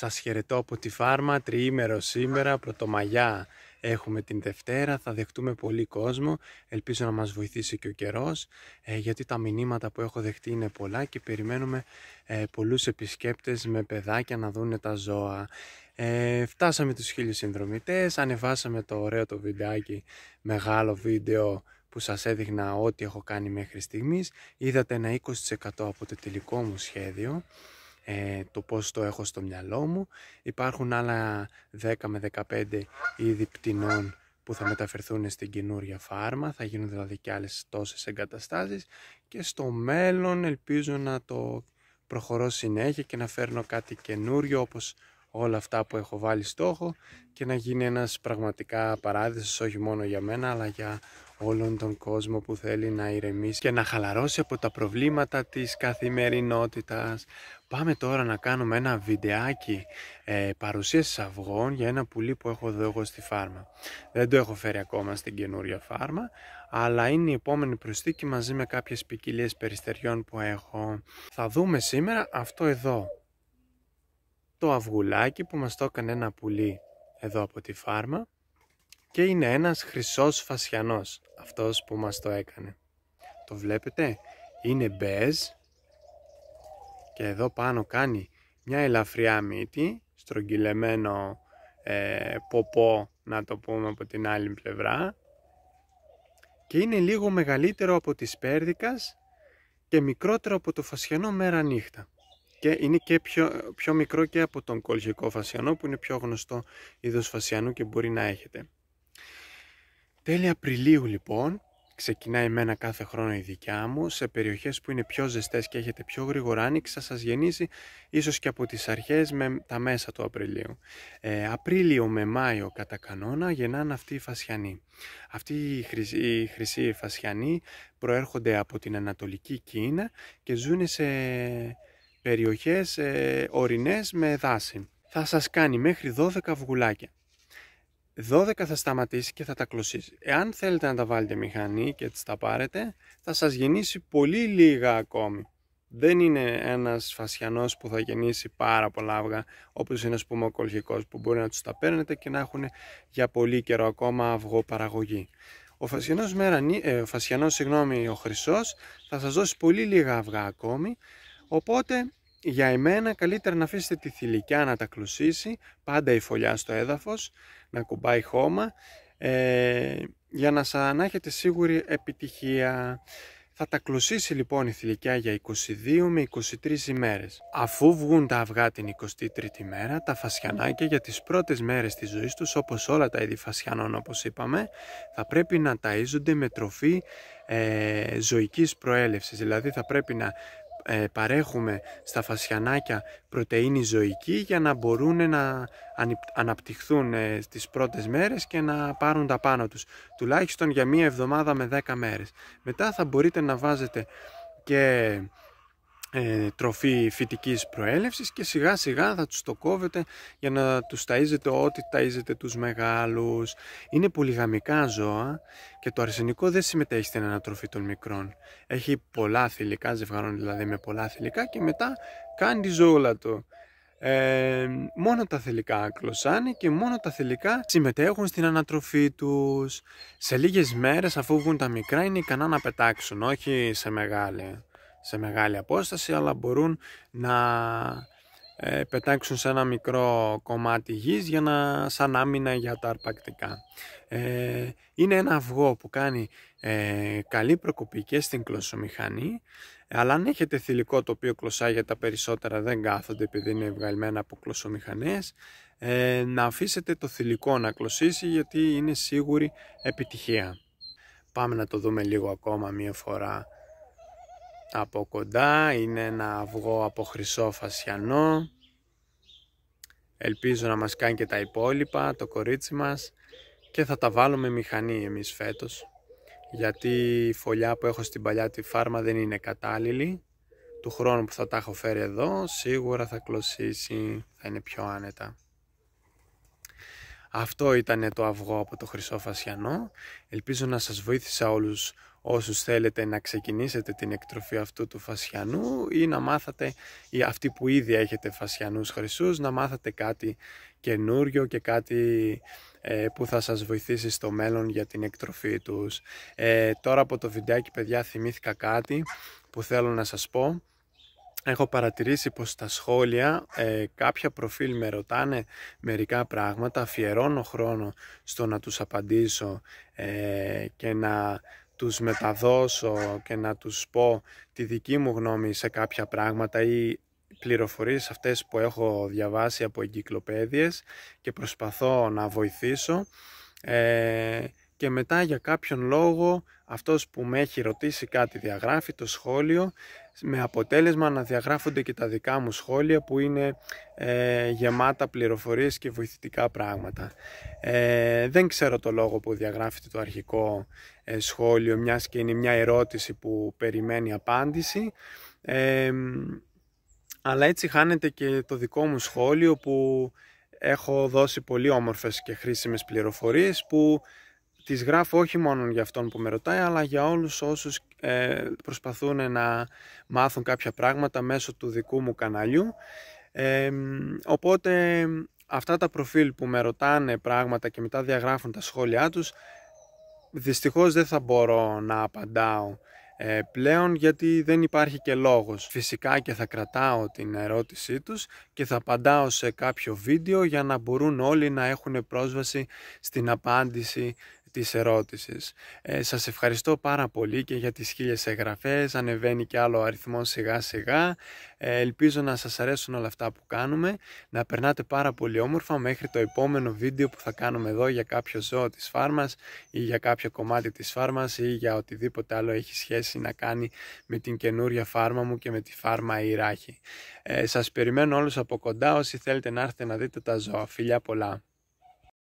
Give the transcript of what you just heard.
Σας χαιρετώ από τη φάρμα, τριήμερο σήμερα, πρωτομαγιά έχουμε την Δευτέρα, θα δεχτούμε πολύ κόσμο, ελπίζω να μας βοηθήσει και ο καιρός, ε, γιατί τα μηνύματα που έχω δεχτεί είναι πολλά και περιμένουμε ε, πολλούς επισκέπτες με παιδάκια να δουν τα ζώα. Ε, φτάσαμε τους χίλιου συνδρομητές, ανεβάσαμε το ωραίο το βιντεάκι, μεγάλο βίντεο που σας έδειχνα ό,τι έχω κάνει μέχρι στιγμής. Είδατε ένα 20% από το τελικό μου σχέδιο. Ε, το πώς το έχω στο μυαλό μου. Υπάρχουν άλλα 10 με 15 είδη πτηνών που θα μεταφερθούν στην καινούρια φάρμα, θα γίνουν δηλαδή και άλλες τόσες εγκαταστάσεις και στο μέλλον ελπίζω να το προχωρώ συνέχεια και να φέρνω κάτι καινούριο όπως όλα αυτά που έχω βάλει στόχο και να γίνει ένας πραγματικά παράδεισος όχι μόνο για μένα αλλά για όλον τον κόσμο που θέλει να ηρεμήσει και να χαλαρώσει από τα προβλήματα της καθημερινότητας. Πάμε τώρα να κάνουμε ένα βιντεάκι ε, παρουσίασης αυγών για ένα πουλί που έχω εδώ εγώ στη φάρμα. Δεν το έχω φέρει ακόμα στην καινούρια φάρμα, αλλά είναι η επόμενη προσθήκη μαζί με κάποιες ποικιλίες περιστεριών που έχω. Θα δούμε σήμερα αυτό εδώ. Το αυγουλάκι που μας το έκανε ένα πουλί εδώ από τη φάρμα και είναι ένας χρυσός φασιανός, αυτός που μας το έκανε. Το βλέπετε, είναι μπέζ και εδώ πάνω κάνει μια ελαφριά μύτη, στρογγυλεμένο ε, ποπό να το πούμε από την άλλη πλευρά και είναι λίγο μεγαλύτερο από τις πέρδικας και μικρότερο από το φασιανό μέρα νύχτα και είναι και πιο, πιο μικρό και από τον κολχικό φασιανό που είναι πιο γνωστό είδος φασιανού και μπορεί να έχετε. Τέλη Απριλίου λοιπόν ξεκινάει μένα κάθε χρόνο η δικιά μου. Σε περιοχές που είναι πιο ζεστές και έχετε πιο γρήγορα άνοιξη θα σας γεννήσει ίσως και από τις αρχές με τα μέσα του Απριλίου. Ε, Απρίλιο με Μάιο κατά κανόνα γεννάνε αυτοί οι φασιανοί. Αυτοί οι, χρυσή οι χρυσοί φασιανοί προέρχονται από την Ανατολική Κίνα και ζουν σε περιοχές ε, ορεινές με δάση. Θα σας κάνει μέχρι 12 αυγουλάκια. 12 θα σταματήσει και θα τα κλωσίσει. Εάν θέλετε να τα βάλετε μηχανή και τις τα πάρετε, θα σας γεννήσει πολύ λίγα ακόμη. Δεν είναι ένας φασιανός που θα γεννήσει πάρα πολλά αυγά, όπως είναι ας πούμε ο κολχικός που μπορεί να τους τα παίρνετε και να έχουν για πολύ καιρό ακόμα αυγό παραγωγή. Ο φασιανός, μερανί, ε, ο, φασιανός, συγγνώμη, ο χρυσός θα σας δώσει πολύ λίγα αυγά ακόμη, οπότε για εμένα καλύτερα να αφήσετε τη θηλυκιά να τα κλουσίσει πάντα η φωλιά στο έδαφος, να κουμπάει χώμα, ε, για να, σα, να έχετε σίγουρη επιτυχία. Θα τα κλουσίσει λοιπόν η θηλυκιά για 22 με 23 ημέρες. Αφού βγουν τα αυγά την 23η μέρα, τα φασιανάκια για τις πρώτες μέρες της ζωής τους, όπως όλα τα είδη φασιανών όπως είπαμε, θα πρέπει να ταΐζονται με τροφή ε, ζωικής προέλευσης. Δηλαδή θα πρέπει να ε, παρέχουμε στα φασιανάκια πρωτεΐνη ζωική για να μπορούν να αναπτυχθούν ε, τις πρώτες μέρες και να πάρουν τα πάνω τους. Τουλάχιστον για μία εβδομάδα με 10 μέρες. Μετά θα μπορείτε να βάζετε και ε, τροφή φυτικής προέλευσης και σιγά σιγά θα τους το κόβετε για να τους ταΐζετε ό,τι ταΐζετε τους μεγάλους. Είναι πολυγαμικά ζώα και το αρσενικό δεν συμμετέχει στην ανατροφή των μικρών. Έχει πολλά θηλυκά, ζευγαρών δηλαδή με πολλά θηλυκά και μετά κάνει τη ζώλα του. Ε, μόνο τα θηλυκά κλωσάνε και μόνο τα θηλυκά συμμετέχουν στην ανατροφή τους. Σε λίγες μέρες αφού βγουν τα μικρά είναι ικανά να πετάξουν, όχι σε μεγάλη σε μεγάλη απόσταση αλλά μπορούν να ε, πετάξουν σε ένα μικρό κομμάτι γης για να, σαν άμυνα για τα αρπακτικά. Ε, είναι ένα αυγό που κάνει ε, καλή προκοπή και στην κλωσσομηχανή αλλά αν έχετε θηλυκό το οποίο κλωσάει τα περισσότερα δεν κάθονται επειδή είναι βγαλμένα από κλωσσομηχανές να αφήσετε το θηλυκό να κλωσίσει γιατί είναι σίγουρη επιτυχία. Πάμε να το δούμε λίγο ακόμα μία φορά από κοντά, είναι ένα αυγό από χρυσό φασιανό. Ελπίζω να μας κάνει και τα υπόλοιπα, το κορίτσι μας και θα τα βάλουμε μηχανή εμείς φέτος γιατί η φωλιά που έχω στην παλιά τη φάρμα δεν είναι κατάλληλη του χρόνου που θα τα έχω φέρει εδώ σίγουρα θα κλωσίσει, θα είναι πιο άνετα. Αυτό ήταν το αυγό από το Χρυσό Φασιανό. Ελπίζω να σας βοήθησα όλους όσους θέλετε να ξεκινήσετε την εκτροφή αυτού του φασιανού ή να μάθατε, ή αυτοί που ήδη έχετε φασιανούς χρυσούς, να μάθατε κάτι καινούριο και κάτι ε, που θα σας βοηθήσει στο μέλλον για την εκτροφή τους. Ε, τώρα από το βιντεάκι παιδιά θυμήθηκα κάτι που θέλω να σας πω έχω παρατηρήσει πως στα σχόλια ε, κάποια προφίλ με ρωτάνε μερικά πράγματα, αφιερώνω χρόνο στο να τους απαντήσω ε, και να τους μεταδώσω και να τους πω τη δική μου γνώμη σε κάποια πράγματα ή πληροφορίες αυτές που έχω διαβάσει από εγκυκλοπαίδειες και προσπαθώ να βοηθήσω. Ε, και μετά για κάποιον λόγο αυτός που με έχει ρωτήσει κάτι διαγράφει το σχόλιο με αποτέλεσμα να διαγράφονται και τα δικά μου σχόλια που είναι ε, γεμάτα πληροφορίες και βοηθητικά πράγματα. Ε, δεν ξέρω το λόγο που διαγράφεται το αρχικό ε, σχόλιο μιας και είναι μια ερώτηση που περιμένει απάντηση αλλά έτσι χάνεται και το δικό μου σχόλιο που έχω δώσει πολύ όμορφες και χρήσιμες πληροφορίες που τις γράφω όχι μόνο για αυτόν που με ρωτάει, αλλά για όλους όσους ε, προσπαθούν να μάθουν κάποια πράγματα μέσω του δικού μου καναλιού. οπότε αυτά τα προφίλ που με ρωτάνε πράγματα και μετά διαγράφουν τα σχόλιά τους, δυστυχώς δεν θα μπορώ να απαντάω ε, πλέον γιατί δεν υπάρχει και λόγος. Φυσικά και θα κρατάω την ερώτησή τους και θα απαντάω σε κάποιο βίντεο για να μπορούν όλοι να έχουν πρόσβαση στην απάντηση της ερώτησης. Ε, σας ευχαριστώ πάρα πολύ και για τις χίλιες εγγραφές, ανεβαίνει και άλλο αριθμό σιγά σιγά. Ε, ελπίζω να σας αρέσουν όλα αυτά που κάνουμε, να περνάτε πάρα πολύ όμορφα μέχρι το επόμενο βίντεο που θα κάνουμε εδώ για κάποιο ζώο της φάρμας ή για κάποιο κομμάτι της φάρμας ή για οτιδήποτε άλλο έχει σχέση να κάνει με την καινούρια φάρμα μου και με τη φάρμα Ιράχη. Ε, σας περιμένω όλους από κοντά όσοι θέλετε να έρθετε να δείτε τα ζώα. Φιλιά πολλά!